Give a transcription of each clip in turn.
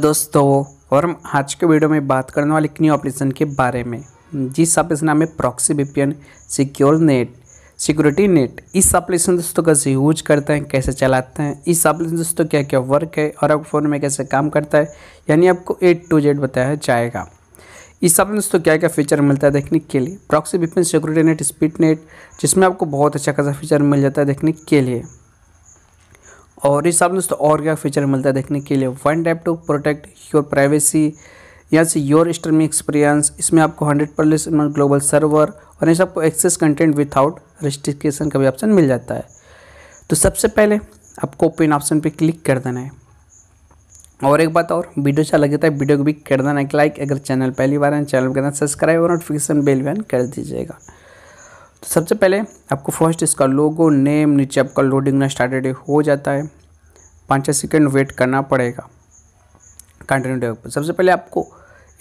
दोस्तों और हम आज के वीडियो में बात करने वाले एक न्यू ऑपरेशन के बारे में जिस ऑपरेशन नाम है proxy VPN secure net security net इस ऑपरेशन दोस्तों कैसे यूज करते हैं कैसे चलाते हैं इस ऑपरेशन दोस्तों क्या क्या वर्क है और आपके फ़ोन में कैसे काम करता है यानी आपको ए टू जेड बताया जाएगा इस सब में दोस्तों क्या क्या फीचर मिलता है देखने के लिए proxy VPN security net speed net जिसमें आपको बहुत अच्छा खासा फीचर मिल जाता है देखने के लिए और इस हिसाब दोस्तों और क्या फीचर मिलता है देखने के लिए one tap to protect your privacy यहाँ से योर स्ट्रीमिंग एक्सपीरियंस इसमें आपको हंड्रेड परसेंट ग्लोबल सर्वर और इस आपको एक्सेस कंटेंट विथआउट रजिस्ट्रिकेशन का भी ऑप्शन मिल जाता है तो सबसे पहले आपको ओपन ऑप्शन पे क्लिक कर देना है और एक बात और वीडियो अच्छा लगता तो है वीडियो को भी कर देना एक लाइक अगर चैनल पहली बार है चैनल करना सब्सक्राइब और नोटिफिकेशन बेल भी कर दीजिएगा तो सबसे पहले आपको फर्स्ट इसका लोगो नेम नीचे आपका लोडिंग ना स्टार्टेड हो जाता है पाँच छः सेकेंड वेट करना पड़ेगा कंटिन्यू डेवलप पर सबसे पहले आपको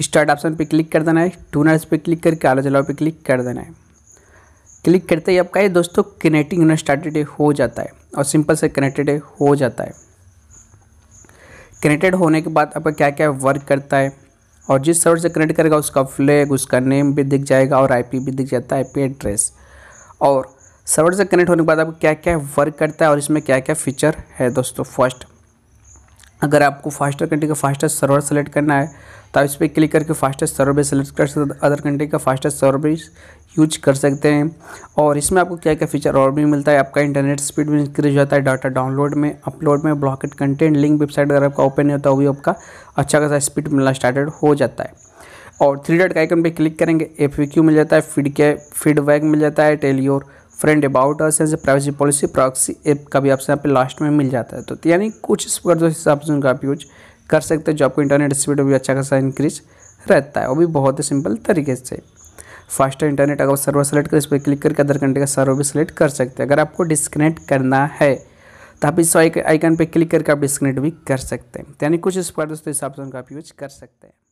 स्टार्ट ऑप्शन पे क्लिक कर देना है टू नर्स पे क्लिक करके आलो जलाओ पे क्लिक कर देना है क्लिक करते ही आपका ये दोस्तों कनेक्टिंग होना स्टार्टेड हो जाता है और सिंपल से कनेक्टेड हो जाता है कनेक्टेड होने के बाद आपका क्या क्या वर्क करता है और जिस सर्वर से कनेक्ट करेगा उसका फ्लैग उसका नेम भी दिख जाएगा और आईपी भी दिख जाता है आईपी एड्रेस और सर्वर से कनेक्ट होने के बाद आपको क्या क्या वर्क करता है और इसमें क्या क्या फीचर है दोस्तों फर्स्ट अगर आपको फास्टर कंट्री का फास्टेस्ट सर्वर सेलेक्ट करना है तो आप इस पर क्लिक करके फास्टेस्ट सर्वर भी सेलेक्ट कर सकते अदर कंट्री का फास्टेस्ट सर्वर भी यूज कर सकते हैं और इसमें आपको क्या क्या फीचर और भी मिलता है आपका इंटरनेट स्पीड भी इंक्रीज होता है डाटा डाउनलोड में अपलोड में ब्लॉकेट कंटेंट लिंक वेबसाइट अगर आपका ओपन नहीं होता वो भी आपका अच्छा खासा स्पीड मिलना स्टार्टेड हो जाता है और थ्री डॉट का आइकन पर क्लिक करेंगे एफ मिल जाता है फीड के फीडबैक मिल जाता है tell your friend about us as a privacy policy proxy app का भी ऑप्शन यहाँ पे लास्ट में मिल जाता है तो, तो यानी कुछ इस पर हिसाब से उनका आप यूज कर सकते हैं जो आपको इंटरनेट स्पीड भी अच्छा खासा इंक्रीज रहता है वो भी बहुत ही सिंपल तरीके से फास्टर इंटरनेट अगर सर्वर सेलेक्ट कर इस पर क्लिक करके अदर कंट्री का सर्वर भी सिलेक्ट कर सकते हैं अगर आपको डिस्कनेक्ट करना है तो आप इस आइकन पर क्लिक करके आप डिस्कनेक्ट भी कर सकते हैं तो यानी कुछ इस पर दोस्तों से उनका आप यूज कर सकते हैं